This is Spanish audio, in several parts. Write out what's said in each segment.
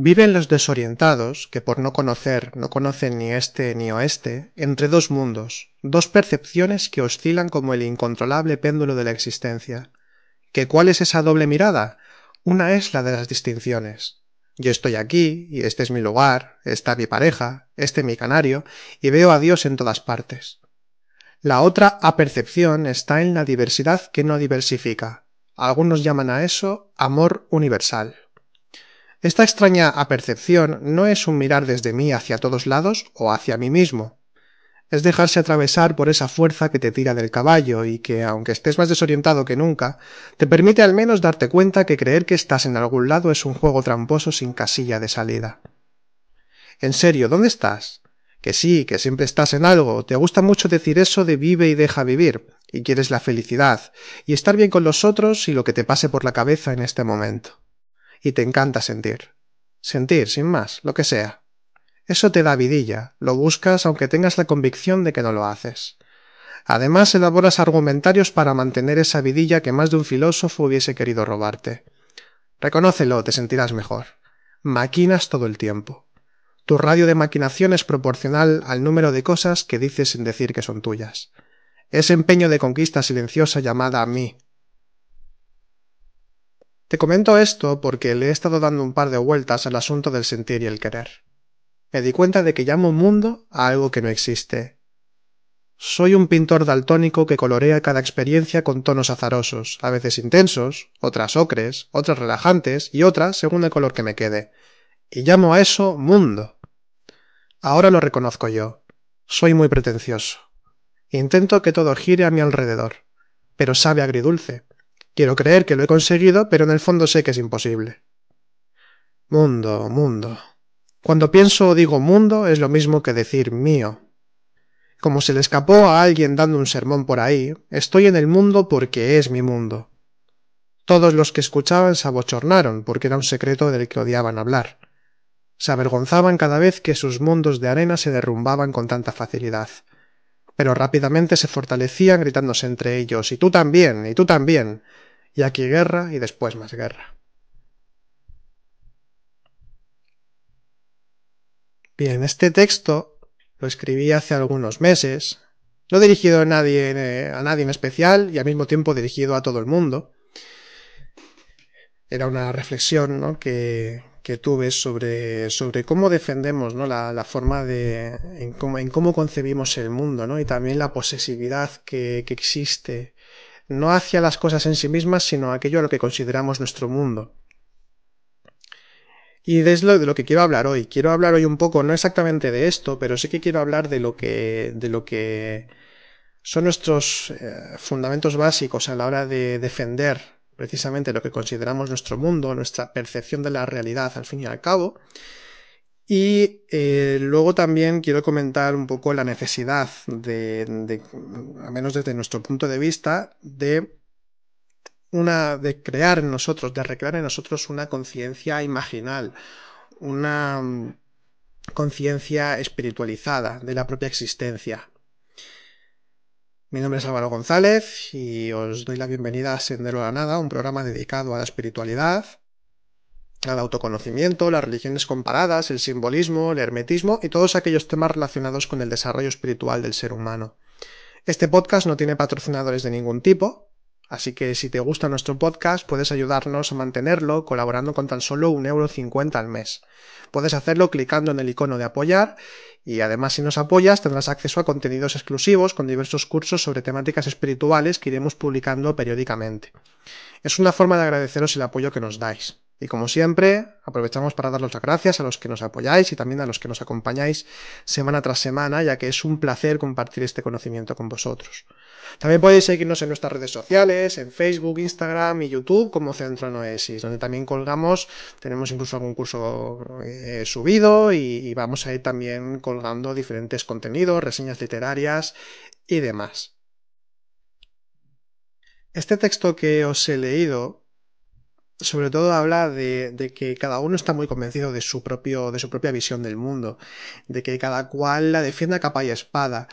Viven los desorientados, que por no conocer no conocen ni este ni oeste, entre dos mundos, dos percepciones que oscilan como el incontrolable péndulo de la existencia. ¿Que cuál es esa doble mirada? Una es la de las distinciones. Yo estoy aquí, y este es mi lugar, está mi pareja, este mi canario, y veo a Dios en todas partes. La otra apercepción está en la diversidad que no diversifica. Algunos llaman a eso amor universal. Esta extraña apercepción no es un mirar desde mí hacia todos lados o hacia mí mismo. Es dejarse atravesar por esa fuerza que te tira del caballo y que, aunque estés más desorientado que nunca, te permite al menos darte cuenta que creer que estás en algún lado es un juego tramposo sin casilla de salida. En serio, ¿dónde estás? Que sí, que siempre estás en algo, te gusta mucho decir eso de vive y deja vivir, y quieres la felicidad, y estar bien con los otros y lo que te pase por la cabeza en este momento y te encanta sentir. Sentir, sin más, lo que sea. Eso te da vidilla, lo buscas aunque tengas la convicción de que no lo haces. Además, elaboras argumentarios para mantener esa vidilla que más de un filósofo hubiese querido robarte. Reconócelo, te sentirás mejor. Maquinas todo el tiempo. Tu radio de maquinación es proporcional al número de cosas que dices sin decir que son tuyas. Ese empeño de conquista silenciosa llamada a mí, te comento esto porque le he estado dando un par de vueltas al asunto del sentir y el querer. Me di cuenta de que llamo mundo a algo que no existe. Soy un pintor daltónico que colorea cada experiencia con tonos azarosos, a veces intensos, otras ocres, otras relajantes y otras según el color que me quede. Y llamo a eso mundo. Ahora lo reconozco yo. Soy muy pretencioso. Intento que todo gire a mi alrededor, pero sabe agridulce. Quiero creer que lo he conseguido, pero en el fondo sé que es imposible. Mundo, mundo. Cuando pienso o digo mundo es lo mismo que decir mío. Como se le escapó a alguien dando un sermón por ahí, estoy en el mundo porque es mi mundo. Todos los que escuchaban se abochornaron porque era un secreto del que odiaban hablar. Se avergonzaban cada vez que sus mundos de arena se derrumbaban con tanta facilidad. Pero rápidamente se fortalecían gritándose entre ellos, y tú también, y tú también, y aquí guerra y después más guerra. Bien, este texto lo escribí hace algunos meses, no dirigido a nadie, eh, a nadie en especial y al mismo tiempo dirigido a todo el mundo. Era una reflexión que, tuve sobre, sobre cómo defendemos ¿no? la, forma de. En cómo, concebimos el mundo, ¿no? Y también la posesividad que, que existe no hacia las cosas en sí mismas, sino aquello a lo que consideramos nuestro mundo. Y es lo, de lo que quiero hablar hoy. Quiero hablar hoy un poco, no exactamente de esto, pero sí que quiero hablar de lo que, de lo que son nuestros eh, fundamentos básicos a la hora de defender precisamente lo que consideramos nuestro mundo, nuestra percepción de la realidad al fin y al cabo. Y eh, luego también quiero comentar un poco la necesidad de, al menos desde nuestro punto de vista, de de crear en nosotros, de recrear en nosotros una conciencia imaginal, una mm, conciencia espiritualizada de la propia existencia. Mi nombre es Álvaro González y os doy la bienvenida a Sendero a la Nada, un programa dedicado a la espiritualidad, el autoconocimiento, las religiones comparadas, el simbolismo, el hermetismo y todos aquellos temas relacionados con el desarrollo espiritual del ser humano. Este podcast no tiene patrocinadores de ningún tipo, así que si te gusta nuestro podcast puedes ayudarnos a mantenerlo colaborando con tan solo 1,50€ al mes. Puedes hacerlo clicando en el icono de apoyar y además si nos apoyas tendrás acceso a contenidos exclusivos con diversos cursos sobre temáticas espirituales que iremos publicando periódicamente. Es una forma de agradeceros el apoyo que nos dais. Y como siempre, aprovechamos para daros las gracias a los que nos apoyáis y también a los que nos acompañáis semana tras semana, ya que es un placer compartir este conocimiento con vosotros. También podéis seguirnos en nuestras redes sociales, en Facebook, Instagram y YouTube como Centro Noesis, donde también colgamos, tenemos incluso algún curso eh, subido y vamos a ir también colgando diferentes contenidos, reseñas literarias y demás. Este texto que os he leído sobre todo habla de, que cada uno está muy convencido de su, propio, de su propia visión del mundo, de que cada cual la defiende a capa y espada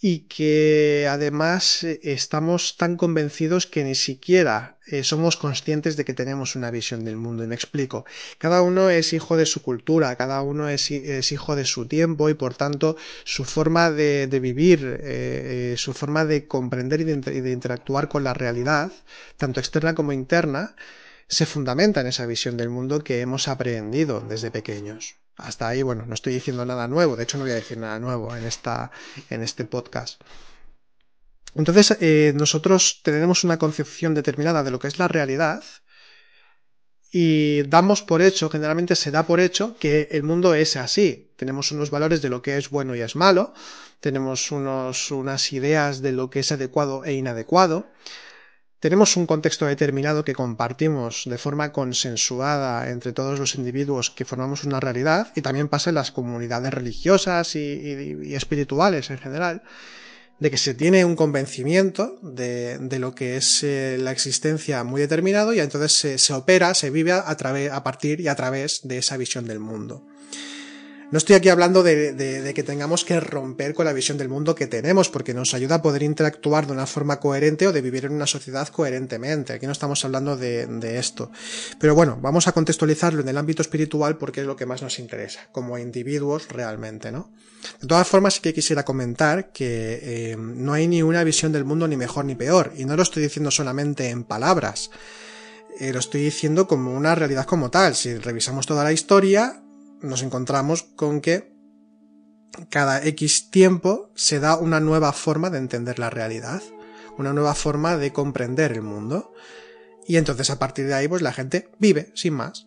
y que además eh, estamos tan convencidos que ni siquiera eh, somos conscientes de que tenemos una visión del mundo. Y me explico. Cada uno es hijo de su cultura, cada uno es, hijo de su tiempo y por tanto su forma de, vivir, eh, su forma de comprender y de interactuar con la realidad, tanto externa como interna, se fundamenta en esa visión del mundo que hemos aprendido desde pequeños. Hasta ahí, bueno, no estoy diciendo nada nuevo, de hecho no voy a decir nada nuevo en, esta, en este podcast. Entonces, eh, nosotros tenemos una concepción determinada de lo que es la realidad y damos por hecho, generalmente se da por hecho, que el mundo es así. Tenemos unos valores de lo que es bueno y es malo, tenemos unos, unas ideas de lo que es adecuado e inadecuado, tenemos un contexto determinado que compartimos de forma consensuada entre todos los individuos que formamos una realidad y también pasa en las comunidades religiosas y, espirituales en general, de que se tiene un convencimiento de, lo que es eh, la existencia muy determinado y entonces se, opera, se vive a, a partir y a través de esa visión del mundo. No estoy aquí hablando de, que tengamos que romper con la visión del mundo que tenemos, porque nos ayuda a poder interactuar de una forma coherente o de vivir en una sociedad coherentemente. Aquí no estamos hablando de, esto. Pero bueno, vamos a contextualizarlo en el ámbito espiritual porque es lo que más nos interesa, como individuos realmente, ¿no? De todas formas, sí que quisiera comentar que eh, no hay ni una visión del mundo ni mejor ni peor, y no lo estoy diciendo solamente en palabras. Eh, lo estoy diciendo como una realidad como tal. Si revisamos toda la historia, nos encontramos con que cada X tiempo se da una nueva forma de entender la realidad, una nueva forma de comprender el mundo. Y entonces a partir de ahí pues la gente vive, sin más.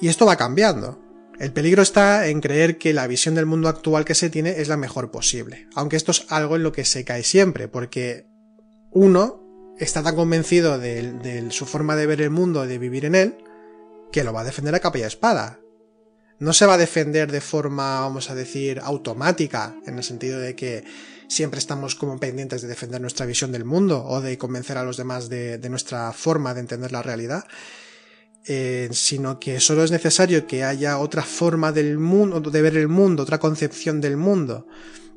Y esto va cambiando. El peligro está en creer que la visión del mundo actual que se tiene es la mejor posible. Aunque esto es algo en lo que se cae siempre, porque uno está tan convencido de, su forma de ver el mundo de vivir en él, que lo va a defender a capa y espada no se va a defender de forma, vamos a decir, automática, en el sentido de que siempre estamos como pendientes de defender nuestra visión del mundo o de convencer a los demás de, nuestra forma de entender la realidad, eh, sino que solo es necesario que haya otra forma del mundo, de ver el mundo, otra concepción del mundo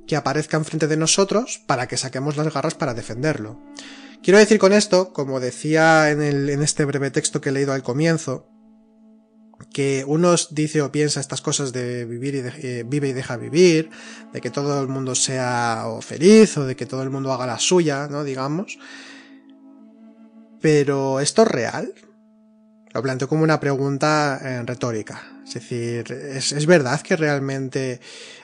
que aparezca enfrente de nosotros para que saquemos las garras para defenderlo. Quiero decir con esto, como decía en, en este breve texto que he leído al comienzo, que uno dice o piensa estas cosas de vivir y eh, vive y deja vivir, de que todo el mundo sea o feliz o de que todo el mundo haga la suya, ¿no? Digamos. Pero ¿esto es real? Lo planteo como una pregunta en eh, retórica. Es decir, ¿es, verdad que realmente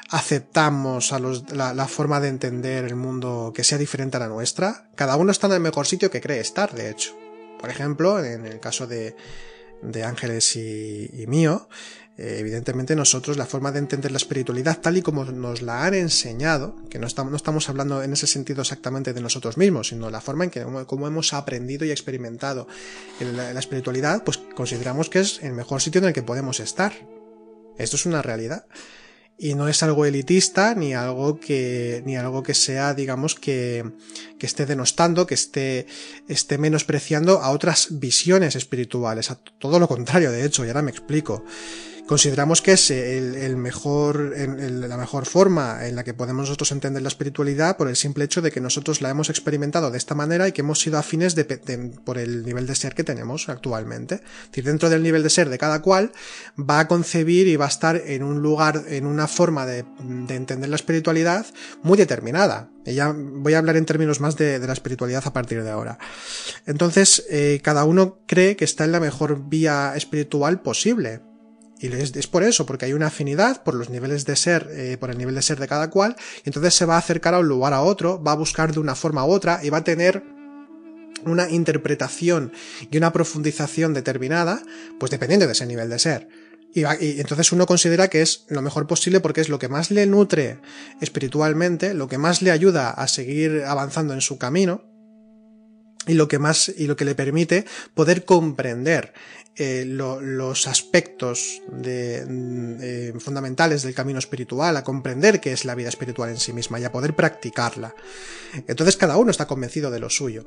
aceptamos a los, la forma de entender el mundo que sea diferente a la nuestra? Cada uno está en el mejor sitio que cree estar, de hecho. Por ejemplo, en el caso de, de Ángeles y, mío, eh, evidentemente nosotros la forma de entender la espiritualidad tal y como nos la han enseñado, que no estamos, no estamos hablando en ese sentido exactamente de nosotros mismos, sino la forma en que como hemos aprendido y experimentado la espiritualidad, pues consideramos que es el mejor sitio en el que podemos estar. Esto es una realidad y no es algo elitista ni algo que ni algo que sea digamos que, que esté denostando que esté esté menospreciando a otras visiones espirituales a todo lo contrario de hecho y ahora me explico Consideramos que es el, mejor, la mejor forma en la que podemos nosotros entender la espiritualidad por el simple hecho de que nosotros la hemos experimentado de esta manera y que hemos sido afines de, por el nivel de ser que tenemos actualmente. Es decir, dentro del nivel de ser de cada cual va a concebir y va a estar en un lugar, en una forma de, entender la espiritualidad muy determinada. ya voy a hablar en términos más de, la espiritualidad a partir de ahora. Entonces, eh, cada uno cree que está en la mejor vía espiritual posible. Y es, por eso, porque hay una afinidad por los niveles de ser, eh, por el nivel de ser de cada cual, y entonces se va a acercar a un lugar a otro, va a buscar de una forma u otra y va a tener una interpretación y una profundización determinada, pues dependiendo de ese nivel de ser. Y, y, entonces uno considera que es lo mejor posible porque es lo que más le nutre espiritualmente, lo que más le ayuda a seguir avanzando en su camino, y lo que más y lo que le permite poder comprender eh, los aspectos mm, eh, fundamentales del camino espiritual, a comprender qué es la vida espiritual en sí misma y a poder practicarla. Entonces cada uno está convencido de lo suyo.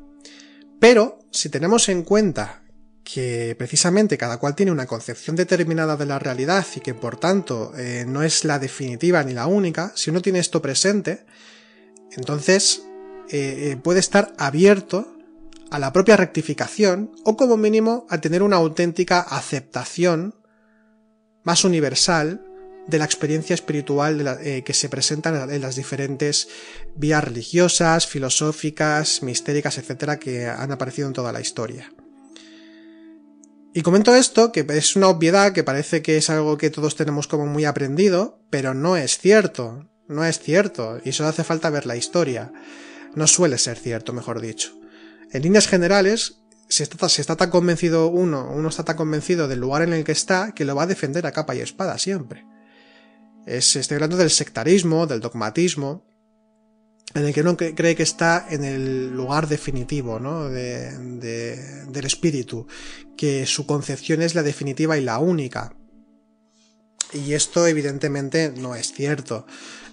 Pero si tenemos en cuenta que precisamente cada cual tiene una concepción determinada de la realidad y que por tanto eh, no es la definitiva ni la única, si uno tiene esto presente, entonces puede estar abierto a la propia rectificación o como mínimo a tener una auténtica aceptación más universal de la experiencia espiritual eh, que se presenta en las diferentes vías religiosas, filosóficas, mistéricas, etcétera, que han aparecido en toda la historia. Y comento esto, que es una obviedad, que parece que es algo que todos tenemos como muy aprendido, pero no es cierto, no es cierto, y solo hace falta ver la historia. No suele ser cierto, mejor dicho. En líneas generales, se está, tan convencido uno, uno está tan convencido del lugar en el que está, que lo va a defender a capa y espada siempre. Es, estoy hablando del sectarismo, del dogmatismo, en el que uno cree que está en el lugar definitivo, ¿no? del espíritu, que su concepción es la definitiva y la única. Y esto evidentemente no es cierto,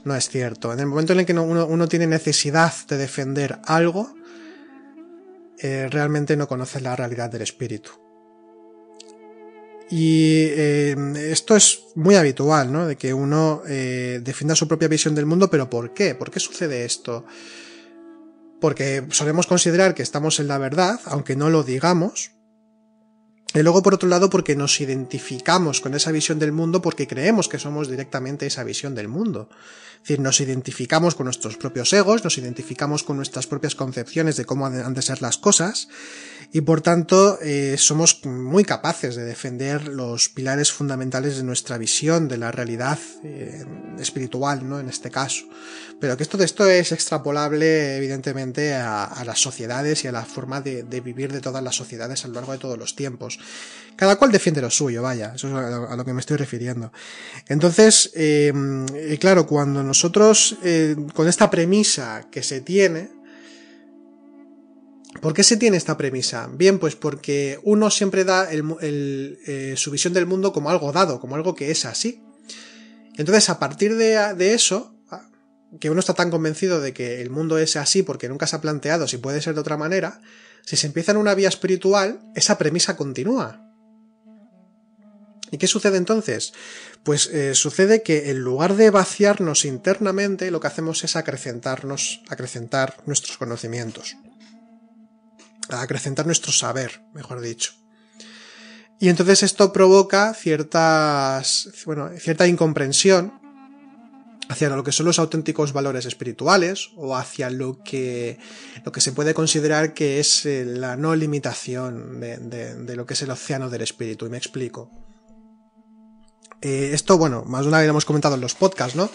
no es cierto. En el momento en el que uno tiene necesidad de defender algo, eh, realmente no conoces la realidad del espíritu. Y eh, esto es muy habitual, ¿no? De que uno eh, defienda su propia visión del mundo, pero ¿por qué? ¿Por qué sucede esto? Porque solemos considerar que estamos en la verdad, aunque no lo digamos, y luego, por otro lado, porque nos identificamos con esa visión del mundo porque creemos que somos directamente esa visión del mundo. Es decir, nos identificamos con nuestros propios egos, nos identificamos con nuestras propias concepciones de cómo han de ser las cosas, y por tanto eh, somos muy capaces de defender los pilares fundamentales de nuestra visión de la realidad eh, espiritual, ¿no? En este caso. Pero que esto de esto es extrapolable, evidentemente, a, las sociedades y a la forma de, vivir de todas las sociedades a lo largo de todos los tiempos. Cada cual defiende lo suyo, vaya, eso es a, lo que me estoy refiriendo. Entonces, eh, claro, cuando nosotros, con esta premisa que se tiene, ¿Por qué se tiene esta premisa? Bien, pues porque uno siempre da eh, su visión del mundo como algo dado, como algo que es así. Entonces, a partir de, eso, ah, que uno está tan convencido de que el mundo es así porque nunca se ha planteado si puede ser de otra manera, si se empieza en una vía espiritual, esa premisa continúa. ¿Y qué sucede entonces? Pues eh, sucede que en lugar de vaciarnos internamente, lo que hacemos es acrecentarnos, acrecentar nuestros conocimientos acrecentar nuestro saber, mejor dicho. Y entonces esto provoca ciertas, bueno, cierta incomprensión hacia lo que son los auténticos valores espirituales o hacia lo que, lo que se puede considerar que es eh, la no limitación de, lo que es el océano del espíritu. Y me explico. Eh, esto, bueno, más de una vez lo hemos comentado en los podcasts, ¿no?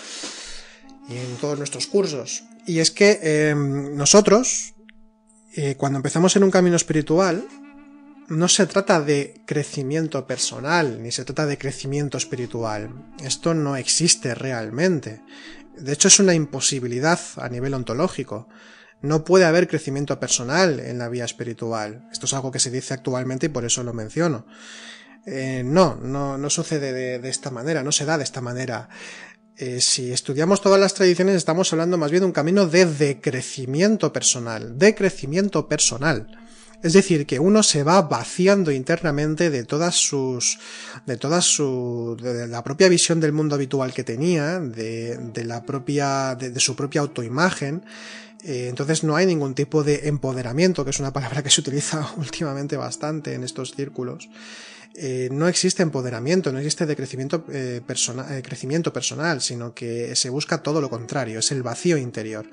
Y en todos nuestros cursos. Y es que em, nosotros, eh, cuando empezamos en un camino espiritual, no se trata de crecimiento personal, ni se trata de crecimiento espiritual. Esto no existe realmente. De hecho, es una imposibilidad a nivel ontológico. No puede haber crecimiento personal en la vía espiritual. Esto es algo que se dice actualmente y por eso lo menciono. Eh, no, no, no sucede de, esta manera, no se da de esta manera. Eh, si estudiamos todas las tradiciones, estamos hablando más bien de un camino de decrecimiento personal, de crecimiento personal. Es decir, que uno se va vaciando internamente de todas sus, de todas su, de la propia visión del mundo habitual que tenía, de, de la propia, de su propia autoimagen, eh, entonces no hay ningún tipo de empoderamiento, que es una palabra que se utiliza últimamente bastante en estos círculos. Eh, no existe empoderamiento, no existe decrecimiento eh, eh, crecimiento personal, sino que se busca todo lo contrario, es el vacío interior.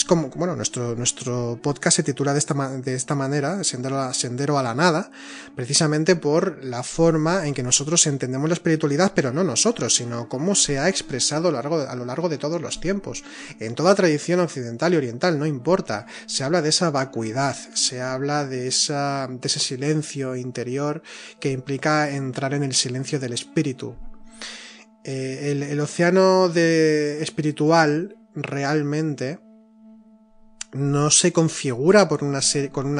Es como, bueno, nuestro, nuestro podcast se titula de esta, de esta manera, sendero a, sendero a la nada, precisamente por la forma en que nosotros entendemos la espiritualidad, pero no nosotros, sino cómo se ha expresado a lo largo, a lo largo de todos los tiempos. En toda tradición occidental y oriental, no importa, se habla de esa vacuidad, se habla de, esa, ese silencio interior que implica entrar en el silencio del espíritu, eh, el, océano de espiritual realmente no se configura con una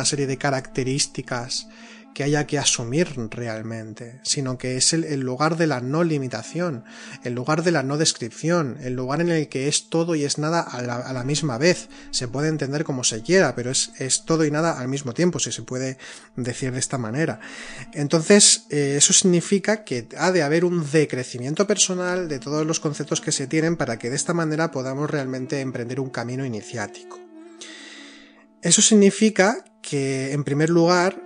serie de características que haya que asumir realmente, sino que es el, lugar de la no limitación, el lugar de la no descripción, el lugar en el que es todo y es nada a la, misma vez. Se puede entender como se quiera, pero es, todo y nada al mismo tiempo, si se puede decir de esta manera. Entonces, eh, eso significa que ha de haber un decrecimiento personal de todos los conceptos que se tienen para que de esta manera podamos realmente emprender un camino iniciático. Eso significa que, en primer lugar,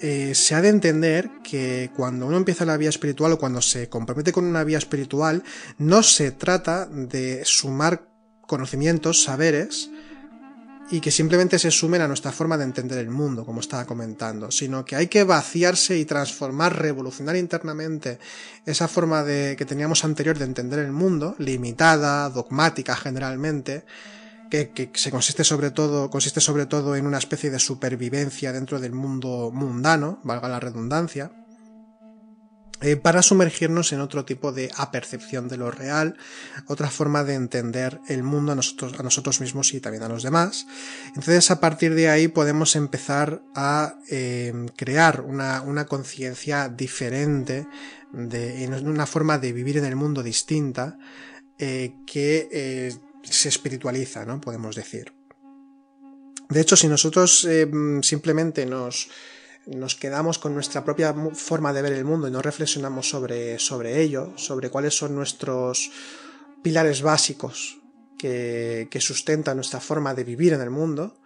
eh, se ha de entender que cuando uno empieza la vía espiritual o cuando se compromete con una vía espiritual, no se trata de sumar conocimientos, saberes, y que simplemente se sumen a nuestra forma de entender el mundo, como estaba comentando, sino que hay que vaciarse y transformar, revolucionar internamente esa forma de, que teníamos anterior de entender el mundo, limitada, dogmática generalmente, que, se consiste sobre todo, consiste sobre todo en una especie de supervivencia dentro del mundo mundano, valga la redundancia, eh, para sumergirnos en otro tipo de apercepción de lo real, otra forma de entender el mundo a nosotros, a nosotros mismos y también a los demás. Entonces, a partir de ahí podemos empezar a eh, crear una, una conciencia diferente, de, en una forma de vivir en el mundo distinta, eh, que eh, se espiritualiza, ¿no? Podemos decir. De hecho, si nosotros eh, simplemente nos, quedamos con nuestra propia forma de ver el mundo y no reflexionamos sobre, sobre ello, sobre cuáles son nuestros pilares básicos que, que sustentan nuestra forma de vivir en el mundo,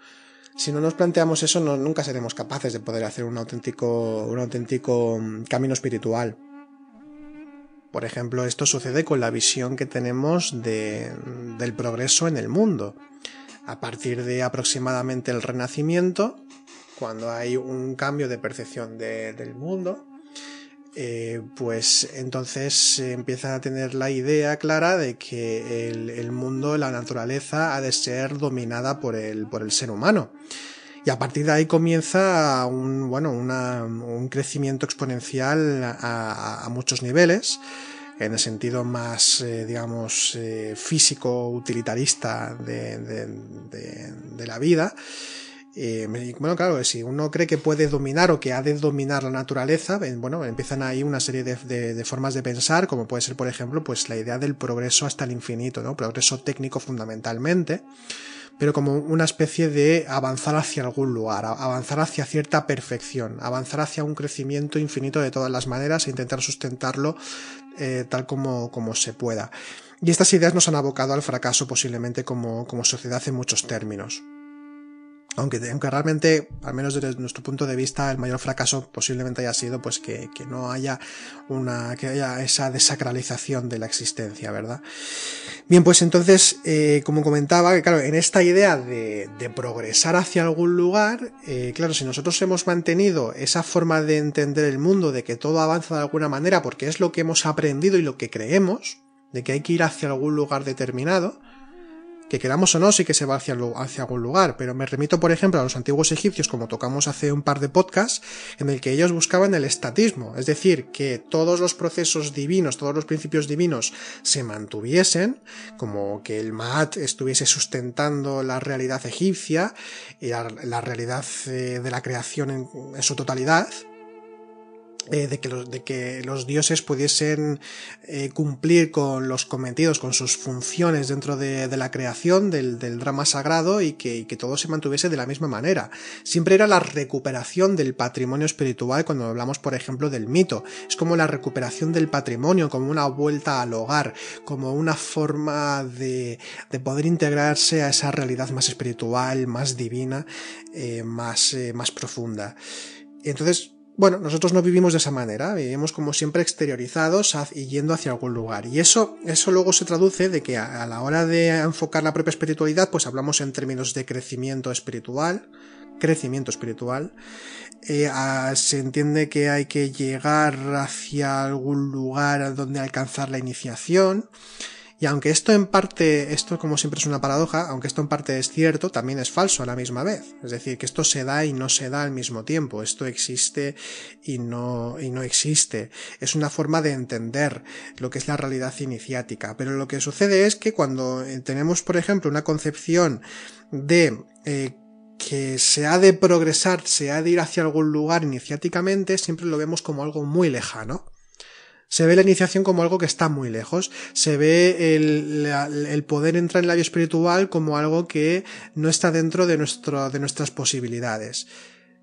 si no nos planteamos eso, no, nunca seremos capaces de poder hacer un auténtico, un auténtico mm, camino espiritual. Por ejemplo, esto sucede con la visión que tenemos del progreso en el mundo. A partir de aproximadamente el Renacimiento, cuando hay un cambio de percepción del mundo, eh, pues entonces se empiezan a tener la idea clara de que el, mundo, la naturaleza, ha de ser dominada por el, por el ser humano. Y a partir de ahí comienza un, bueno, un crecimiento exponencial a, muchos niveles, en el sentido más, eh, digamos, eh, físico, utilitarista de, la vida. Eh, bueno, claro, si uno cree que puede dominar o que ha de dominar la naturaleza, bueno, empiezan ahí una serie de, de, formas de pensar, como puede ser, por ejemplo, pues la idea del progreso hasta el infinito, ¿no? Progreso técnico fundamentalmente pero como una especie de avanzar hacia algún lugar, avanzar hacia cierta perfección, avanzar hacia un crecimiento infinito de todas las maneras e intentar sustentarlo eh, tal como, se pueda. Y estas ideas nos han abocado al fracaso posiblemente como sociedad en muchos términos. Aunque, realmente, al menos desde nuestro punto de vista, el mayor fracaso posiblemente haya sido pues que, no haya una. que haya esa desacralización de la existencia, ¿verdad? Bien, pues entonces, eh, como comentaba, claro, en esta idea de, de progresar hacia algún lugar, eh, claro, si nosotros hemos mantenido esa forma de entender el mundo, de que todo avanza de alguna manera, porque es lo que hemos aprendido y lo que creemos, de que hay que ir hacia algún lugar determinado, que queramos o no, sí que se va hacia, algún lugar, pero me remito, por ejemplo, a los antiguos egipcios, como tocamos hace un par de podcasts, en el que ellos buscaban el estatismo, es decir, que todos los procesos divinos, todos los principios divinos se mantuviesen, como que el Maat estuviese sustentando la realidad egipcia y la, realidad eh, de la creación en su totalidad, eh, de, que los, de, que los, dioses pudiesen eh, cumplir con los cometidos, con sus funciones dentro de, de la creación del, del drama sagrado y que, que, todo se mantuviese de la misma manera. Siempre era la recuperación del patrimonio espiritual cuando hablamos, por ejemplo, del mito. Es como la recuperación del patrimonio, como una vuelta al hogar, como una forma de, de poder integrarse a esa realidad más espiritual, más divina, eh, más, más profunda. Entonces, bueno, nosotros no vivimos de esa manera, vivimos como siempre exteriorizados y yendo hacia algún lugar. Y eso, eso luego se traduce de que a la hora de enfocar la propia espiritualidad, pues hablamos en términos de crecimiento espiritual, crecimiento espiritual. Eh, se entiende que hay que llegar hacia algún lugar donde alcanzar la iniciación. Y aunque esto en parte, esto como siempre es una paradoja, aunque esto en parte es cierto, también es falso a la misma vez. Es decir, que esto se da y no se da al mismo tiempo, esto existe y no, y no existe. Es una forma de entender lo que es la realidad iniciática. Pero lo que sucede es que cuando eh, tenemos, por ejemplo, una concepción de eh, que se ha de progresar, se ha de ir hacia algún lugar iniciáticamente, siempre lo vemos como algo muy lejano. Se ve la iniciación como algo que está muy lejos, se ve el, poder entrar en la vida espiritual como algo que no está dentro de, de nuestras posibilidades.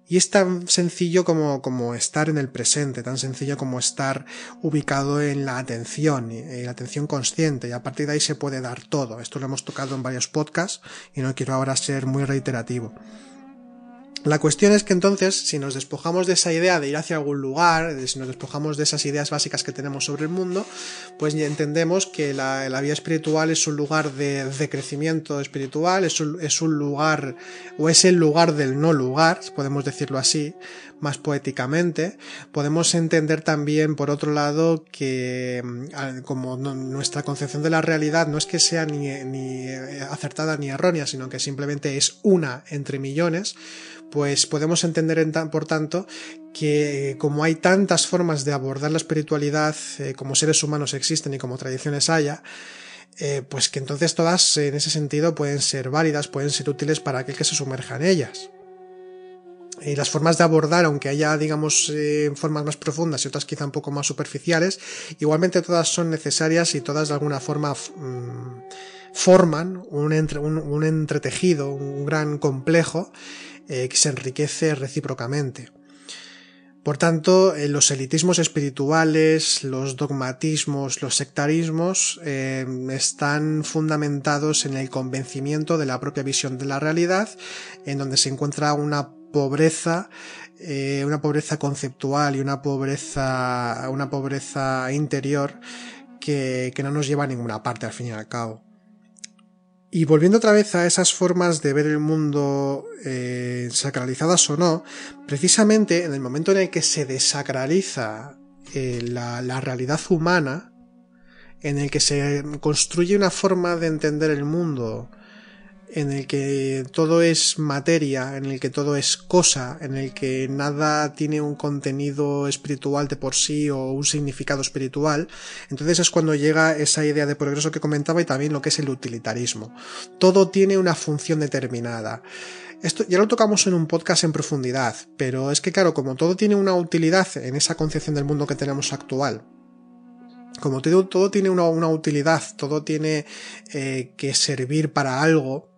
Y es tan sencillo como, como, estar en el presente, tan sencillo como estar ubicado en la atención, en la atención consciente, y a partir de ahí se puede dar todo. Esto lo hemos tocado en varios podcasts y no quiero ahora ser muy reiterativo. La cuestión es que entonces, si nos despojamos de esa idea de ir hacia algún lugar, si nos despojamos de esas ideas básicas que tenemos sobre el mundo, pues entendemos que la, la vida espiritual es un lugar de, crecimiento espiritual, es un, lugar, o es el lugar del no lugar, podemos decirlo así, más poéticamente. Podemos entender también, por otro lado, que como nuestra concepción de la realidad no es que sea ni, ni acertada ni errónea, sino que simplemente es una entre millones, pues podemos entender por tanto que eh, como hay tantas formas de abordar la espiritualidad eh, como seres humanos existen y como tradiciones haya, eh, pues que entonces todas en ese sentido pueden ser válidas, pueden ser útiles para aquel que se sumerja en ellas. Y las formas de abordar, aunque haya, digamos, formas más profundas y otras quizá un poco más superficiales, igualmente todas son necesarias y todas de alguna forma mm, forman un, entre, un, un entretejido, un gran complejo eh, que se enriquece recíprocamente. Por tanto, eh, los elitismos espirituales, los dogmatismos, los sectarismos eh, están fundamentados en el convencimiento de la propia visión de la realidad, en donde se encuentra una pobreza, una pobreza conceptual y una pobreza, una pobreza interior que, que no nos lleva a ninguna parte al fin y al cabo. Y volviendo otra vez a esas formas de ver el mundo eh, sacralizadas o no, precisamente en el momento en el que se desacraliza eh, la, realidad humana, en el que se construye una forma de entender el mundo en el que todo es materia, en el que todo es cosa, en el que nada tiene un contenido espiritual de por sí o un significado espiritual, entonces es cuando llega esa idea de progreso que comentaba y también lo que es el utilitarismo. Todo tiene una función determinada. Esto ya lo tocamos en un podcast en profundidad, pero es que claro, como todo tiene una utilidad en esa concepción del mundo que tenemos actual, como todo, tiene una, utilidad, todo tiene eh, que servir para algo,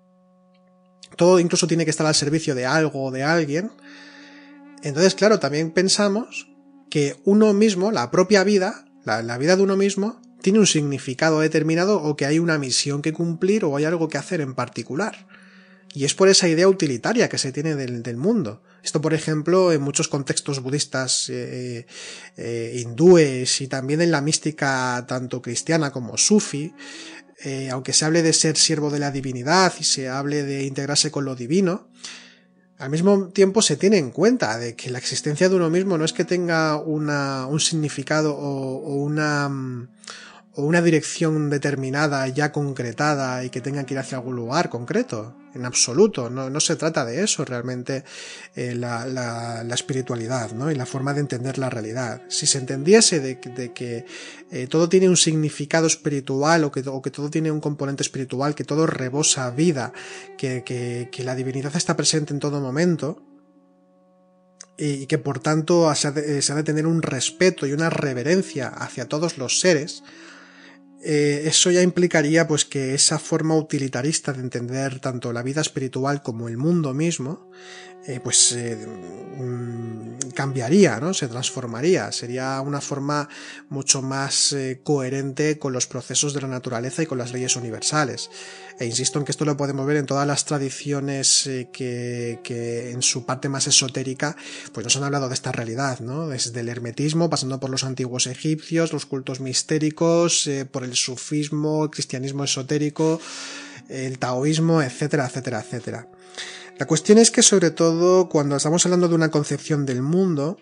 todo incluso tiene que estar al servicio de algo o de alguien. Entonces, claro, también pensamos que uno mismo, la propia vida, la, vida de uno mismo, tiene un significado determinado o que hay una misión que cumplir o hay algo que hacer en particular. Y es por esa idea utilitaria que se tiene del, mundo. Esto, por ejemplo, en muchos contextos budistas eh, eh, hindúes y también en la mística tanto cristiana como sufi, eh, aunque se hable de ser siervo de la divinidad y se hable de integrarse con lo divino, al mismo tiempo se tiene en cuenta de que la existencia de uno mismo no es que tenga una, un significado o, o, una, mm, o una dirección determinada ya concretada y que tenga que ir hacia algún lugar concreto en absoluto, no, no se trata de eso realmente eh, la, la, espiritualidad ¿no? y la forma de entender la realidad. Si se entendiese de, que eh, todo tiene un significado espiritual o que, o que, todo tiene un componente espiritual, que todo rebosa vida, que, que, que la divinidad está presente en todo momento, y que por tanto se ha, de, tener un respeto y una reverencia hacia todos los seres, eh, eso ya implicaría pues que esa forma utilitarista de entender tanto la vida espiritual como el mundo mismo eh, pues eh, cambiaría, ¿no? Se transformaría, sería una forma mucho más eh, coherente con los procesos de la naturaleza y con las leyes universales. E insisto en que esto lo podemos ver en todas las tradiciones que, que, en su parte más esotérica pues nos han hablado de esta realidad, ¿no? Desde el hermetismo, pasando por los antiguos egipcios, los cultos mistéricos, por el sufismo, el cristianismo esotérico, el taoísmo, etcétera, etcétera, etcétera. La cuestión es que sobre todo cuando estamos hablando de una concepción del mundo,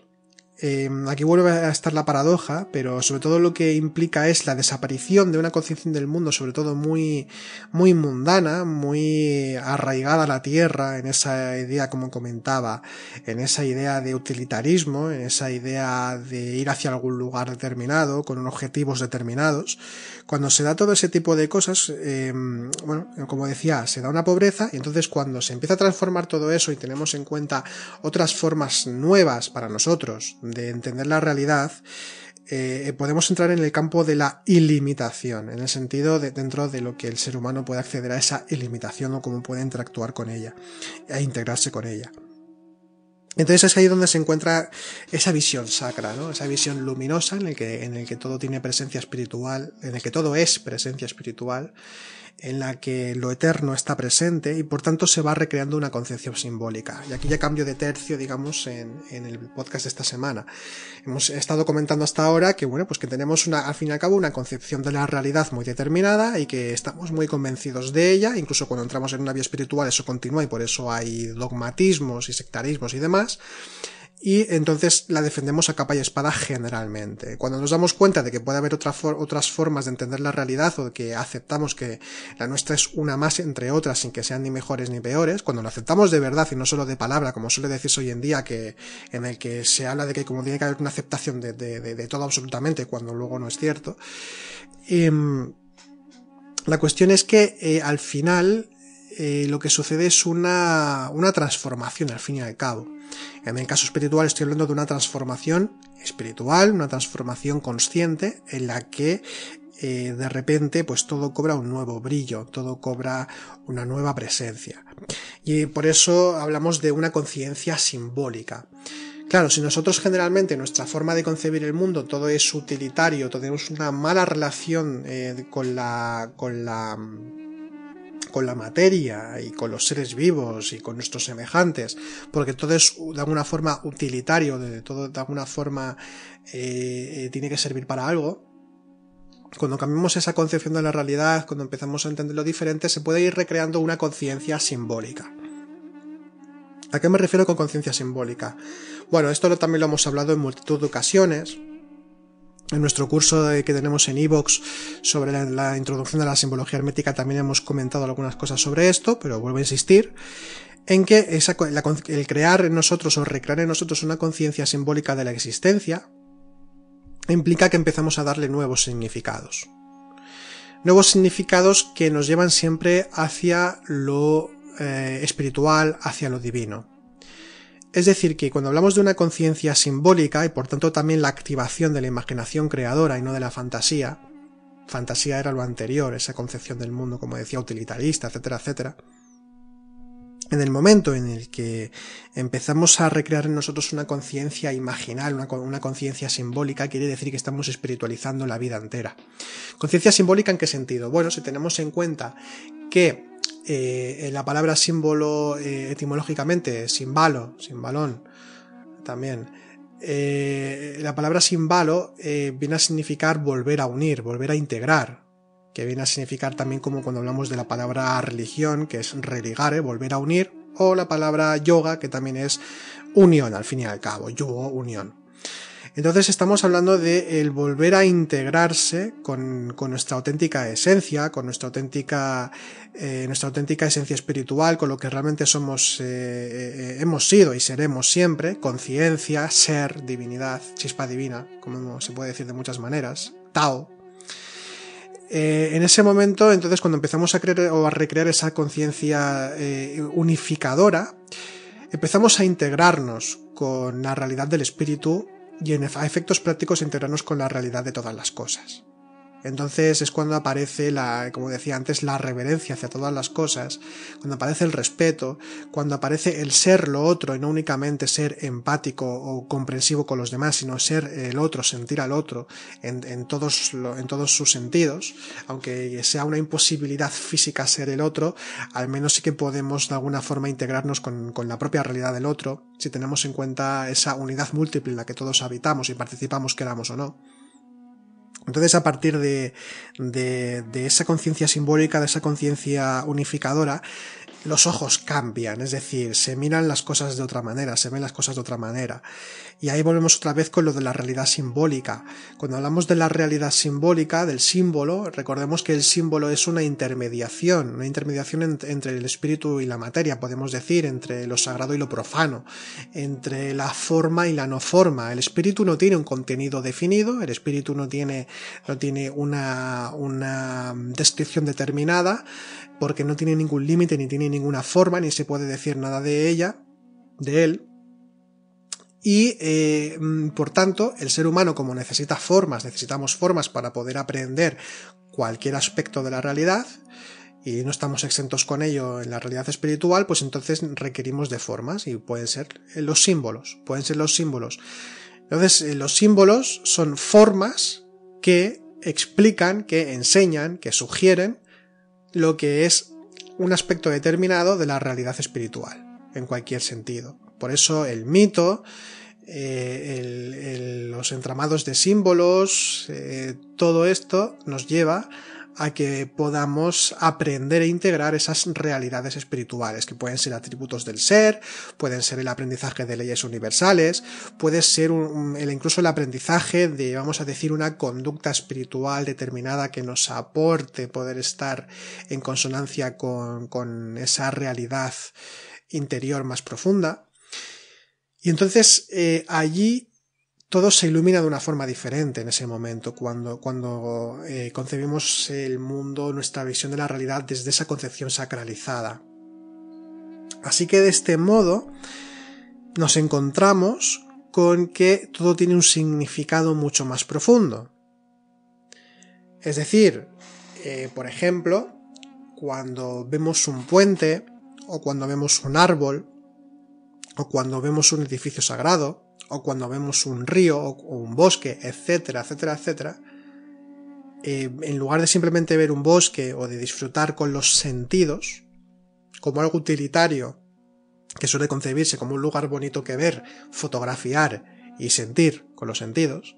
Em, aquí vuelve a estar la paradoja, pero sobre todo lo que implica es la desaparición de una concepción del mundo, sobre todo muy, muy mundana, muy arraigada a la tierra, en esa idea, como comentaba, en esa idea de utilitarismo, en esa idea de ir hacia algún lugar determinado, con objetivos determinados. Cuando se da todo ese tipo de cosas, em, bueno, como decía, se da una pobreza, y entonces cuando se empieza a transformar todo eso y tenemos en cuenta otras formas nuevas para nosotros, de entender la realidad, eh, podemos entrar en el campo de la ilimitación, en el sentido de dentro de lo que el ser humano puede acceder a esa ilimitación o cómo puede interactuar con ella, e integrarse con ella. Entonces es ahí donde se encuentra esa visión sacra, esa visión luminosa en el, que, en el que todo tiene presencia espiritual, en el que todo es presencia espiritual en la que lo eterno está presente y por tanto se va recreando una concepción simbólica. Y aquí ya cambio de tercio, digamos, en, el podcast de esta semana. Hemos estado comentando hasta ahora que, bueno, pues que tenemos una, al fin y al cabo una concepción de la realidad muy determinada y que estamos muy convencidos de ella, incluso cuando entramos en una vía espiritual eso continúa y por eso hay dogmatismos y sectarismos y demás y entonces la defendemos a capa y espada generalmente. Cuando nos damos cuenta de que puede haber otras formas de entender la realidad o de que aceptamos que la nuestra es una más entre otras sin que sean ni mejores ni peores, cuando lo aceptamos de verdad y no solo de palabra, como suele decirse hoy en día, que en el que se habla de que como tiene que haber una aceptación de, todo absolutamente cuando luego no es cierto. Em, la cuestión es que eh, al final eh, lo que sucede es una transformación al fin y al cabo. En el caso espiritual estoy hablando de una transformación espiritual, una transformación consciente en la que eh, de repente pues todo cobra un nuevo brillo, todo cobra una nueva presencia. Y por eso hablamos de una conciencia simbólica. Claro, si nosotros generalmente nuestra forma de concebir el mundo todo es utilitario, tenemos una mala relación eh, con la con la con la materia y con los seres vivos y con nuestros semejantes, porque todo es de alguna forma utilitario, de todo de alguna forma eh, eh, tiene que servir para algo. Cuando cambiamos esa concepción de la realidad, cuando empezamos a entenderlo diferente, se puede ir recreando una conciencia simbólica. ¿A qué me refiero con conciencia simbólica? Bueno, esto también lo hemos hablado en multitud de ocasiones, en nuestro curso que tenemos en Evox sobre la, introducción de la simbología hermética también hemos comentado algunas cosas sobre esto, pero vuelvo a insistir en que el crear en nosotros o recrear en nosotros una conciencia simbólica de la existencia implica que empezamos a darle nuevos significados. Nuevos significados que nos llevan siempre hacia lo eh, espiritual, hacia lo divino. Es decir, que cuando hablamos de una conciencia simbólica y por tanto también la activación de la imaginación creadora y no de la fantasía, fantasía era lo anterior, esa concepción del mundo, como decía, utilitarista, etcétera, etcétera, en el momento en el que empezamos a recrear en nosotros una conciencia imaginal, una, una conciencia simbólica, quiere decir que estamos espiritualizando la vida entera. Conciencia simbólica en qué sentido? Bueno, si tenemos en cuenta que eh, la palabra símbolo eh, etimológicamente, simbalo, simbalón, también. Eh, la palabra simbalo viene a significar volver a unir, volver a integrar, que viene a significar también como cuando hablamos de la palabra religión, que es religar volver a unir, o la palabra yoga, que también es unión, al fin y al cabo, yugo, unión. Entonces estamos hablando de el volver a integrarse con, con nuestra auténtica esencia, con nuestra auténtica, eh, nuestra auténtica esencia espiritual, con lo que realmente somos, eh, eh, hemos sido y seremos siempre, conciencia, ser, divinidad, chispa divina, como se puede decir de muchas maneras, Tao, en ese momento, entonces, cuando empezamos a creer o a recrear esa conciencia unificadora, empezamos a integrarnos con la realidad del espíritu y en efectos prácticos enteranos con la realidad de todas las cosas. Entonces es cuando aparece la, como decía antes, la reverencia hacia todas las cosas, cuando aparece el respeto, cuando aparece el ser lo otro y no únicamente ser empático o comprensivo con los demás, sino ser el otro, sentir al otro en, todos, en todos sus sentidos, aunque sea una imposibilidad física ser el otro, al menos sí que podemos de alguna forma integrarnos con, con la propia realidad del otro, si tenemos en cuenta esa unidad múltiple en la que todos habitamos y participamos, queramos o no. Entonces, a partir de, esa conciencia simbólica, de esa conciencia unificadora, los ojos cambian, es decir, se miran las cosas de otra manera, se ven las cosas de otra manera. Y ahí volvemos otra vez con lo de la realidad simbólica. Cuando hablamos de la realidad simbólica, del símbolo, recordemos que el símbolo es una intermediación, una intermediación entre el espíritu y la materia, podemos decir, entre lo sagrado y lo profano, entre la forma y la no forma. El espíritu no tiene un contenido definido, el espíritu no tiene, no tiene una, una descripción determinada, porque no tiene ningún límite, ni tiene ninguna forma, ni se puede decir nada de ella, de él. Y, eh, mm, por tanto, el ser humano, como necesita formas, necesitamos formas para poder aprender cualquier aspecto de la realidad, y no estamos exentos con ello en la realidad espiritual, pues entonces requerimos de formas, y pueden ser los símbolos, pueden ser los símbolos. Entonces, eh, los símbolos son formas que explican, que enseñan, que sugieren lo que es un aspecto determinado de la realidad espiritual, en cualquier sentido. Por eso el mito, eh, los entramados de símbolos, eh, todo esto nos lleva a que podamos aprender e integrar esas realidades espirituales, que pueden ser atributos del ser, pueden ser el aprendizaje de leyes universales, puede ser el, incluso el aprendizaje de, vamos a decir, una conducta espiritual determinada que nos aporte poder estar en consonancia con, esa realidad interior más profunda. Y entonces eh, allí todo se ilumina de una forma diferente en ese momento, cuando, cuando eh, concebimos el mundo, nuestra visión de la realidad desde esa concepción sacralizada. Así que de este modo nos encontramos con que todo tiene un significado mucho más profundo. Es decir, eh, por ejemplo, cuando vemos un puente, o cuando vemos un árbol, o cuando vemos un edificio sagrado, o cuando vemos un río o un bosque, etcétera, etcétera, etcétera, eh, en lugar de simplemente ver un bosque o de disfrutar con los sentidos, como algo utilitario que suele concebirse como un lugar bonito que ver, fotografiar y sentir con los sentidos,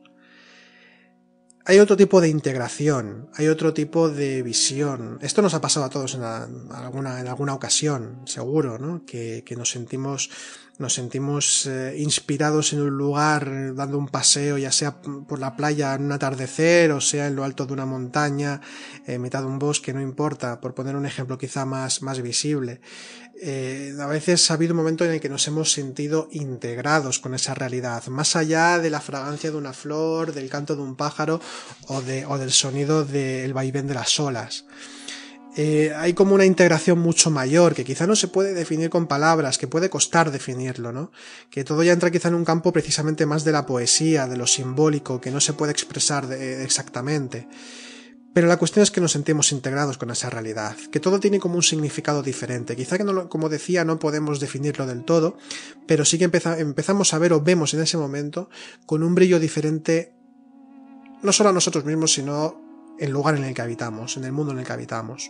hay otro tipo de integración, hay otro tipo de visión. Esto nos ha pasado a todos en, alguna, en alguna ocasión, seguro, ¿no? Que, nos sentimos, nos sentimos eh, inspirados en un lugar, dando un paseo, ya sea por la playa en un atardecer, o sea en lo alto de una montaña, en mitad de un bosque, no importa, por poner un ejemplo quizá más, más visible. Eh, a veces ha habido un momento en el que nos hemos sentido integrados con esa realidad, más allá de la fragancia de una flor, del canto de un pájaro o, del sonido del vaivén de las olas. Eh, hay como una integración mucho mayor, que quizá no se puede definir con palabras, que puede costar definirlo, ¿no? Que todo ya entra quizá en un campo precisamente más de la poesía, de lo simbólico, que no se puede expresar exactamente. Pero la cuestión es que nos sentimos integrados con esa realidad, que todo tiene como un significado diferente. Quizá que, como decía, no podemos definirlo del todo, pero sí que empezamos a ver o vemos en ese momento con un brillo diferente, no solo a nosotros mismos, sino el lugar en el que habitamos, en el mundo en el que habitamos.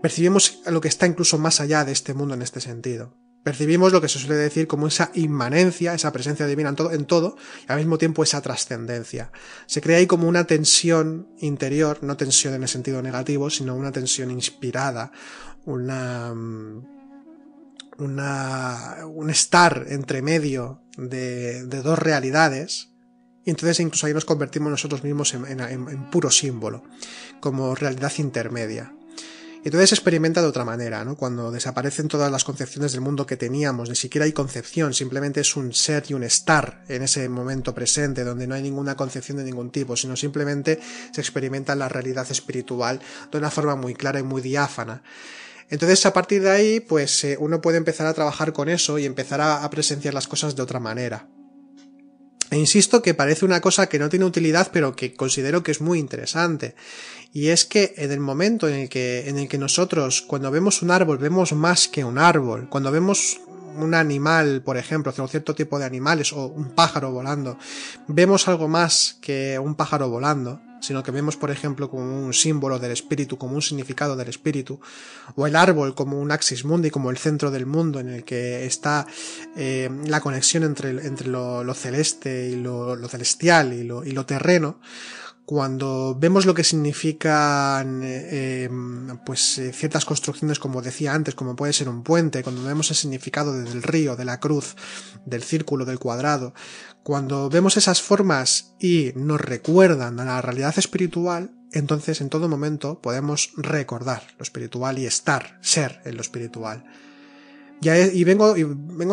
Percibimos lo que está incluso más allá de este mundo en este sentido percibimos lo que se suele decir como esa inmanencia, esa presencia divina en todo, en todo y al mismo tiempo esa trascendencia. Se crea ahí como una tensión interior, no tensión en el sentido negativo, sino una tensión inspirada, una, mm, un estar entre medio de, dos realidades, y entonces incluso ahí nos convertimos nosotros mismos en, en, puro símbolo, como realidad intermedia. Entonces experimenta de otra manera, ¿no? Cuando desaparecen todas las concepciones del mundo que teníamos, ni siquiera hay concepción, simplemente es un ser y un estar en ese momento presente, donde no hay ninguna concepción de ningún tipo, sino simplemente se experimenta la realidad espiritual de una forma muy clara y muy diáfana. Entonces, a partir de ahí, pues eh, uno puede empezar a trabajar con eso y empezar a presenciar las cosas de otra manera. E insisto que parece una cosa que no tiene utilidad, pero que considero que es muy interesante. Y es que en el momento en el que, en el que nosotros, cuando vemos un árbol, vemos más que un árbol. Cuando vemos un animal, por ejemplo, un cierto tipo de animales o un pájaro volando, vemos algo más que un pájaro volando sino que vemos, por ejemplo, como un símbolo del espíritu, como un significado del espíritu, o el árbol como un axis mundi, como el centro del mundo en el que está eh, la conexión entre, entre lo, celeste y lo, celestial y lo, terreno, cuando vemos lo que significan eh, pues eh, ciertas construcciones como decía antes como puede ser un puente cuando vemos el significado del río de la cruz del círculo del cuadrado cuando vemos esas formas y nos recuerdan a la realidad espiritual, entonces en todo momento podemos recordar lo espiritual y estar, ser en lo espiritual y, vengo,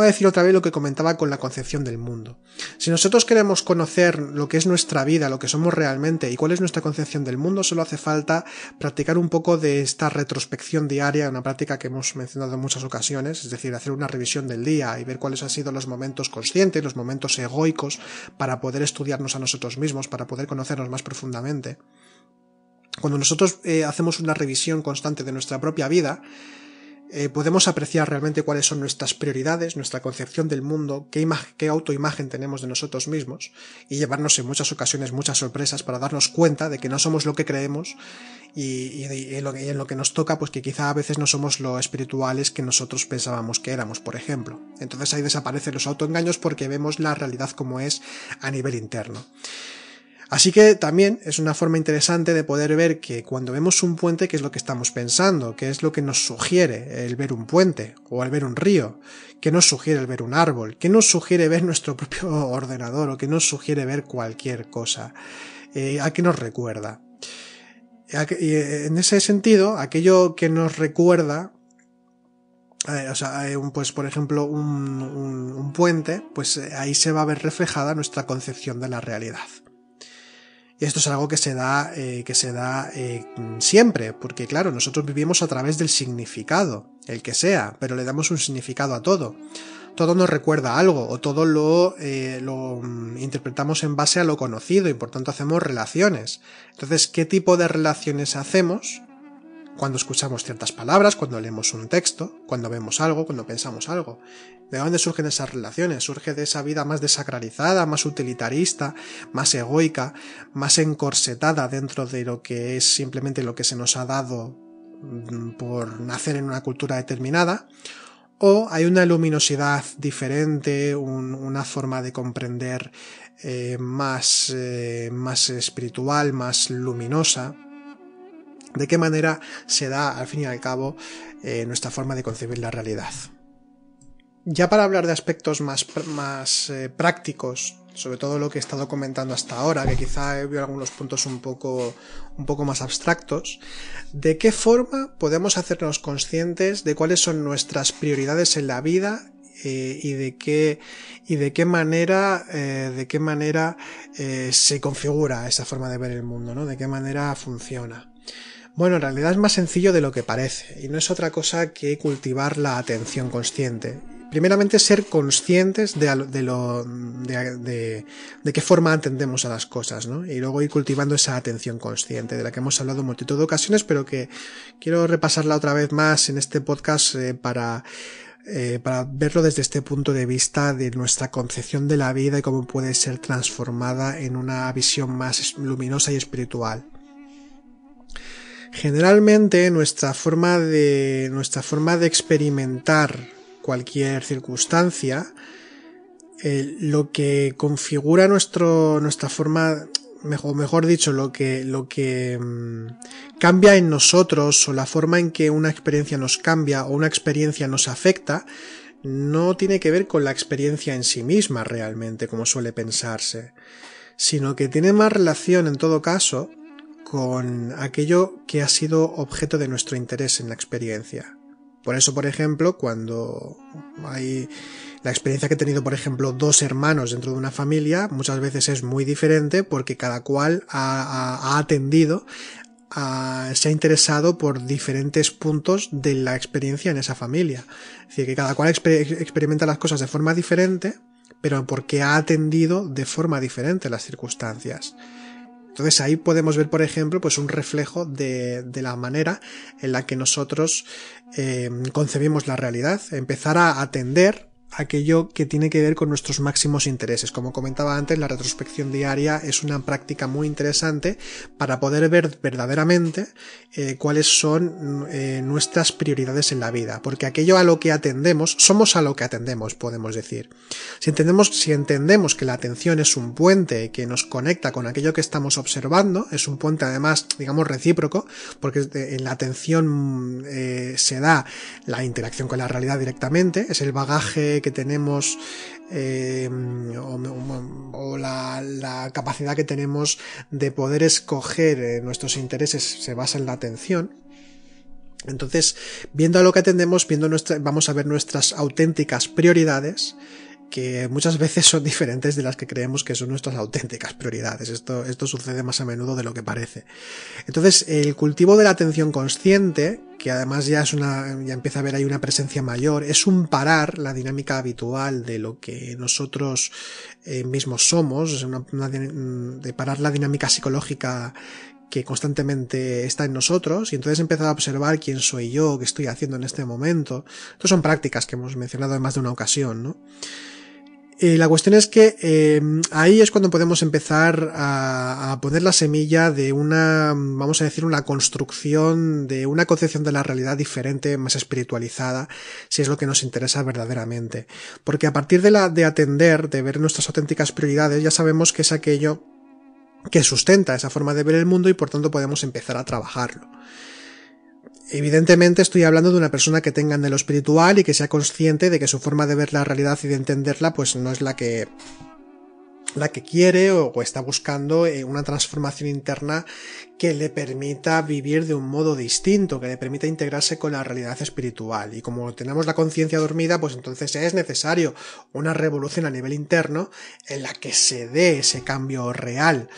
a decir otra vez lo que comentaba con la concepción del mundo. Si nosotros queremos conocer lo que es nuestra vida, lo que somos realmente y cuál es nuestra concepción del mundo, solo hace falta practicar un poco de esta retrospección diaria, una práctica que hemos mencionado en muchas ocasiones, es decir, hacer una revisión del día y ver cuáles han sido los momentos conscientes, los momentos egoicos, para poder estudiarnos a nosotros mismos, para poder conocernos más profundamente. Cuando nosotros eh, hacemos una revisión constante de nuestra propia vida, eh, podemos apreciar realmente cuáles son nuestras prioridades, nuestra concepción del mundo, qué, autoimagen tenemos de nosotros mismos y llevarnos en muchas ocasiones muchas sorpresas para darnos cuenta de que no somos lo que creemos y, y, en lo que nos toca, pues que quizá a veces no somos lo espirituales que nosotros pensábamos que éramos, por ejemplo. Entonces ahí desaparecen los autoengaños porque vemos la realidad como es a nivel interno. Así que también es una forma interesante de poder ver que cuando vemos un puente, qué es lo que estamos pensando, qué es lo que nos sugiere el ver un puente o el ver un río, qué nos sugiere el ver un árbol, qué nos sugiere ver nuestro propio ordenador o qué nos sugiere ver cualquier cosa, eh, a qué nos recuerda. Eh, en ese sentido, aquello que nos recuerda eh, pues por ejemplo, un, puente, pues ahí se va a ver reflejada nuestra concepción de la realidad. Esto es algo que se da, eh, que se da eh, siempre, porque claro, nosotros vivimos a través del significado, el que sea, pero le damos un significado a todo. Todo nos recuerda algo, o todo lo, eh, lo mm, interpretamos en base a lo conocido, y por tanto hacemos relaciones. Entonces, ¿qué tipo de relaciones hacemos? cuando escuchamos ciertas palabras, cuando leemos un texto, cuando vemos algo, cuando pensamos algo. ¿De dónde surgen esas relaciones? Surge de esa vida más desacralizada, más utilitarista, más egoica, más encorsetada dentro de lo que es simplemente lo que se nos ha dado mm, por nacer en una cultura determinada. O hay una luminosidad diferente, una forma de comprender eh, eh, más, espiritual, más luminosa. ¿De qué manera se da, al fin y al cabo, eh, nuestra forma de concebir la realidad? Ya para hablar de aspectos más, más eh, prácticos, sobre todo lo que he estado comentando hasta ahora, que quizá he visto algunos puntos un poco, un poco más abstractos, ¿de qué forma podemos hacernos conscientes de cuáles son nuestras prioridades en la vida eh, y de qué y de qué manera eh, de qué manera se configura esa forma de ver el mundo no de qué manera funciona bueno, en realidad es más sencillo de lo que parece, y no es otra cosa que cultivar la atención consciente, primeramente ser conscientes de, lo, de, qué forma atendemos a las cosas, ¿no? Y luego ir cultivando esa atención consciente de la que hemos hablado en multitud de ocasiones, pero que quiero repasarla otra vez más en este podcast eh, para eh, para verlo desde este punto de vista de nuestra concepción de la vida y cómo puede ser transformada en una visión más luminosa y espiritual. Generalmente nuestra forma de nuestra forma de experimentar cualquier circunstancia, eh, lo que configura nuestro, nuestra forma, mejor, mejor dicho, lo que, lo que mm, cambia en nosotros o la forma en que una experiencia nos cambia o una experiencia nos afecta, no tiene que ver con la experiencia en sí misma realmente, como suele pensarse, sino que tiene más relación en todo caso con aquello que ha sido objeto de nuestro interés en la experiencia. Por eso, por ejemplo, cuando hay la experiencia que he tenido, por ejemplo, dos hermanos dentro de una familia, muchas veces es muy diferente porque cada cual ha, atendido se ha interesado por diferentes puntos de la experiencia en esa familia. Es decir, que cada cual experimenta las cosas de forma diferente, pero porque ha atendido de forma diferente las circunstancias. Entonces ahí podemos ver, por ejemplo, pues un reflejo de, de la manera en la que nosotros eh, concebimos la realidad, empezar a atender aquello que tiene que ver con nuestros máximos intereses. Como comentaba antes, la retrospección diaria es una práctica muy interesante para poder ver verdaderamente eh, cuáles son eh, nuestras prioridades en la vida, porque aquello a lo que atendemos, somos a lo que atendemos, podemos decir. Si entendemos, si entendemos que la atención es un puente que nos conecta con aquello que estamos observando, es un puente además, digamos, recíproco, porque en la atención eh, se da la interacción con la realidad directamente, es el bagaje que tenemos eh, o, la, la, capacidad que tenemos de poder escoger eh, nuestros intereses se basa en la atención, entonces, viendo a lo que atendemos, viendo nuestra, vamos a ver nuestras auténticas prioridades que muchas veces son diferentes de las que creemos que son nuestras auténticas prioridades. Esto, esto sucede más a menudo de lo que parece. Entonces, el cultivo de la atención consciente, que además ya es una, ya empieza a ver ahí una presencia mayor, es un parar la dinámica habitual de lo que nosotros eh, mismos somos, mm, de parar la dinámica psicológica que constantemente está en nosotros y entonces empezar a observar quién soy yo, qué estoy haciendo en este momento. Estas son prácticas que hemos mencionado en más de una ocasión, ¿no? Eh, la cuestión es que eh, ahí es cuando podemos empezar a, poner la semilla de una, vamos a decir, una construcción de una concepción de la realidad diferente, más espiritualizada, si es lo que nos interesa verdaderamente. Porque a partir de la, de atender, de ver nuestras auténticas prioridades, ya sabemos que es aquello que sustenta esa forma de ver el mundo y por tanto podemos empezar a trabajarlo. Evidentemente estoy hablando de una persona que tenga en lo espiritual y que sea consciente de que su forma de ver la realidad y de entenderla pues no es la que la que quiere o está buscando eh, una transformación interna que le permita vivir de un modo distinto, que le permita integrarse con la realidad espiritual. Y como tenemos la conciencia dormida, pues entonces es necesario una revolución a nivel interno en la que se dé ese cambio real.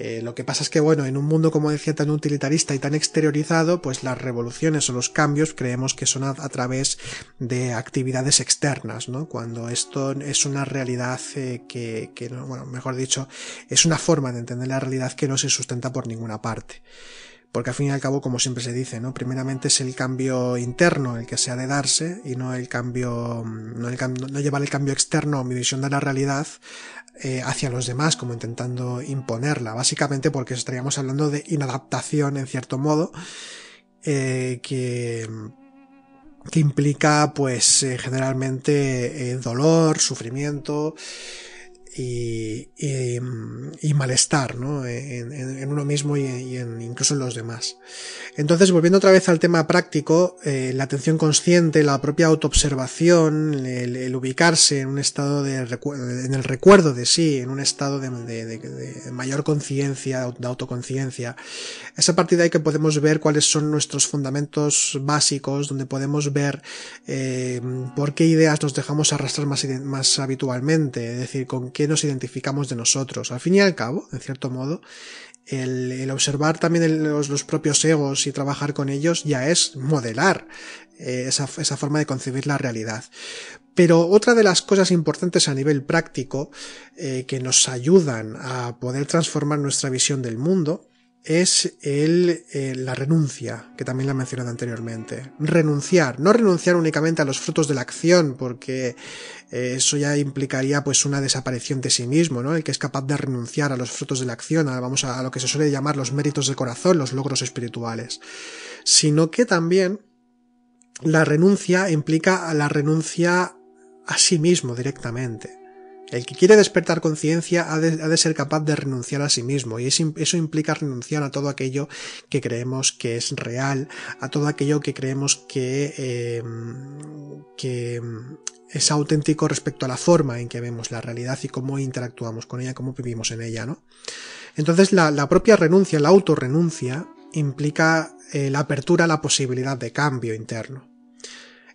Eh, lo que pasa es que, bueno, en un mundo, como decía, tan utilitarista y tan exteriorizado, pues las revoluciones o los cambios creemos que son a, través de actividades externas, ¿no? Cuando esto es una realidad eh, que, que bueno, mejor dicho, es una forma de entender la realidad que no se sustenta por ninguna parte porque al fin y al cabo, como siempre se dice, ¿no? Primeramente es el cambio interno el que se ha de darse y no el cambio, mm, no, el, no llevar el cambio externo a mi visión de la realidad eh, hacia los demás, como intentando imponerla, básicamente porque estaríamos hablando de inadaptación en cierto modo, eh, que, que implica pues eh, generalmente dolor, sufrimiento, y, malestar en, uno mismo y, incluso en los demás. Entonces, volviendo otra vez al tema práctico, eh, la atención consciente, la propia autoobservación, el, ubicarse en un estado de en el recuerdo de sí, en un estado de, mayor conciencia, de autoconciencia, es a partir de ahí que podemos ver cuáles son nuestros fundamentos básicos, donde podemos ver eh, por qué ideas nos dejamos arrastrar más habitualmente, es decir, con qué nos identificamos de nosotros. Al fin y al cabo, en cierto modo, el, observar también los, propios egos y trabajar con ellos ya es modelar eh, esa, forma de concebir la realidad. Pero otra de las cosas importantes a nivel práctico eh, que nos ayudan a poder transformar nuestra visión del mundo es eh, la renuncia, que también la he mencionado anteriormente. Renunciar, no renunciar únicamente a los frutos de la acción, porque eh, eso ya implicaría pues una desaparición de sí mismo, ¿no? El que es capaz de renunciar a los frutos de la acción, vamos a, a lo que se suele llamar los méritos del corazón, los logros espirituales, sino que también la renuncia implica la renuncia a sí mismo directamente. El que quiere despertar conciencia ha de, ser capaz de renunciar a sí mismo y eso implica renunciar a todo aquello que creemos que es real, a todo aquello que creemos que, em, que es auténtico respecto a la forma en que vemos la realidad y cómo interactuamos con ella, cómo vivimos en ella, ¿no? Entonces la, propia renuncia, la autorrenuncia, implica eh, la apertura a la posibilidad de cambio interno.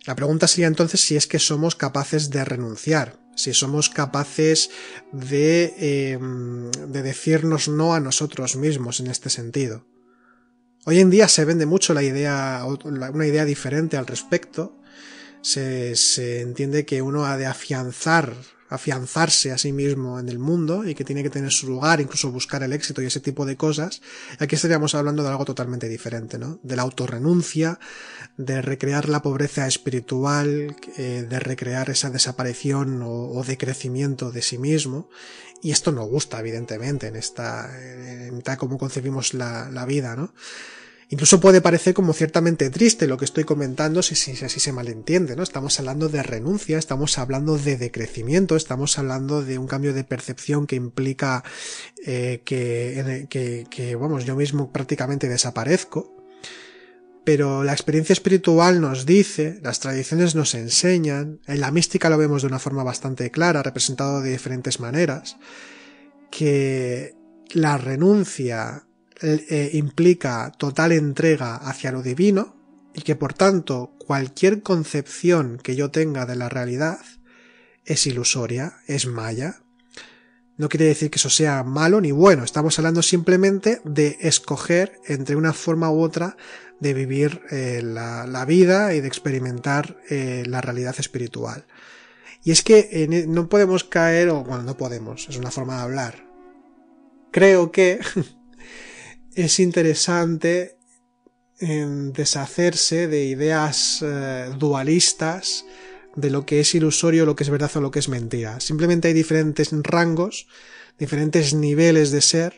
La pregunta sería entonces si es que somos capaces de renunciar, si somos capaces de, em, de decirnos no a nosotros mismos en este sentido. Hoy en día se vende mucho la idea, una idea diferente al respecto. Se, se entiende que uno ha de afianzar afianzarse a sí mismo en el mundo y que tiene que tener su lugar, incluso buscar el éxito y ese tipo de cosas, aquí estaríamos hablando de algo totalmente diferente, ¿no? De la autorrenuncia, de recrear la pobreza espiritual, eh, de recrear esa desaparición o, decrecimiento de sí mismo y esto no gusta, evidentemente, en esta, en tal como concebimos la, la, vida, ¿no? Incluso puede parecer como ciertamente triste lo que estoy comentando si, así se malentiende, ¿no? Estamos hablando de renuncia, estamos hablando de decrecimiento, estamos hablando de un cambio de percepción que implica eh, que, que, que, vamos, yo mismo prácticamente desaparezco. Pero la experiencia espiritual nos dice, las tradiciones nos enseñan, en la mística lo vemos de una forma bastante clara, representado de diferentes maneras, que la renuncia eh, eh, implica total entrega hacia lo divino y que por tanto cualquier concepción que yo tenga de la realidad es ilusoria, es maya. No quiere decir que eso sea malo ni bueno, estamos hablando simplemente de escoger entre una forma u otra de vivir eh, la, vida y de experimentar la realidad espiritual. Y es que no podemos caer, o bueno, no podemos, es una forma de hablar. Creo que es interesante en em, deshacerse de ideas eh, dualistas de lo que es ilusorio, lo que es verdad o lo que es mentira. Simplemente hay diferentes rangos, diferentes niveles de ser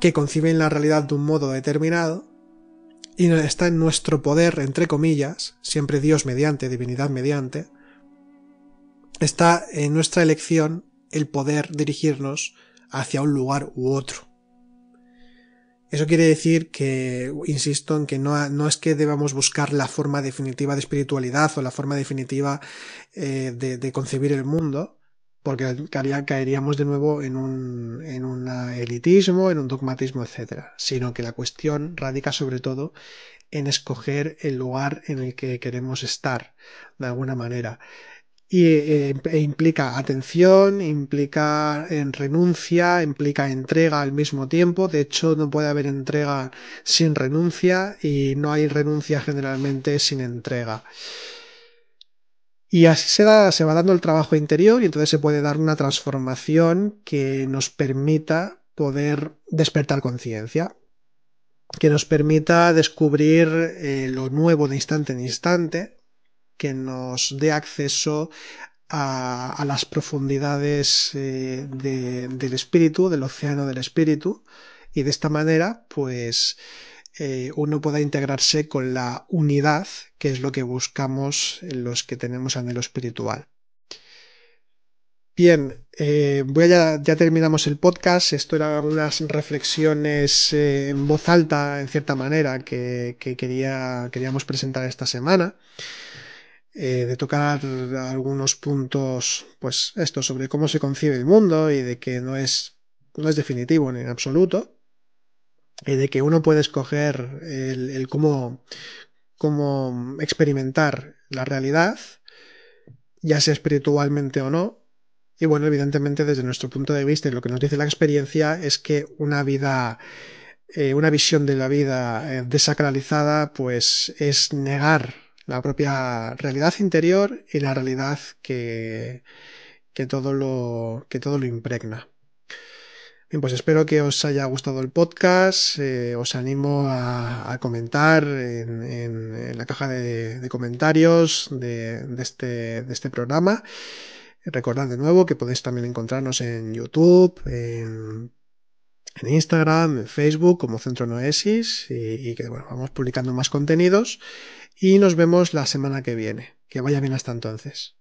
que conciben la realidad de un modo determinado y está en nuestro poder, entre comillas, siempre Dios mediante, divinidad mediante, está en nuestra elección el poder dirigirnos hacia un lugar u otro. Eso quiere decir que, insisto, en que no, es que debamos buscar la forma definitiva de espiritualidad o la forma definitiva eh, de, concebir el mundo, porque caeríamos de nuevo en un, en un elitismo, en un dogmatismo, etc. Sino que la cuestión radica sobre todo en escoger el lugar en el que queremos estar, de alguna manera y eh, e, implica atención, implica en eh, renuncia, implica entrega al mismo tiempo. De hecho, no puede haber entrega sin renuncia y no hay renuncia generalmente sin entrega. Y así se, va dando el trabajo interior y entonces se puede dar una transformación que nos permita poder despertar conciencia, que nos permita descubrir eh, lo nuevo de instante en instante, que nos dé acceso a, las profundidades eh, del espíritu, del océano del espíritu, y de esta manera, pues, eh, uno pueda integrarse con la unidad, que es lo que buscamos los que tenemos anhelo espiritual. Bien, eh, voy ya terminamos el podcast. Esto eran unas reflexiones en voz alta, en cierta manera, que, queríamos presentar esta semana. Eh, de tocar algunos puntos, pues esto, sobre cómo se concibe el mundo y de que no es, no es definitivo en absoluto, y de que uno puede escoger el, cómo, cómo experimentar la realidad, ya sea espiritualmente o no, y bueno, evidentemente desde nuestro punto de vista y lo que nos dice la experiencia es que una vida, eh, una visión de la vida eh, desacralizada, pues es negar la propia realidad interior y la realidad que, todo, lo, que todo lo impregna. Bien, pues espero que os haya gustado el podcast. Eh, os animo a, comentar en, la caja de, comentarios este, de, este, programa. Recordad de nuevo que podéis también encontrarnos en YouTube, en, Instagram, en Facebook como Centro Noesis y, que vamos publicando más contenidos y nos vemos la semana que viene. Que vaya bien hasta entonces.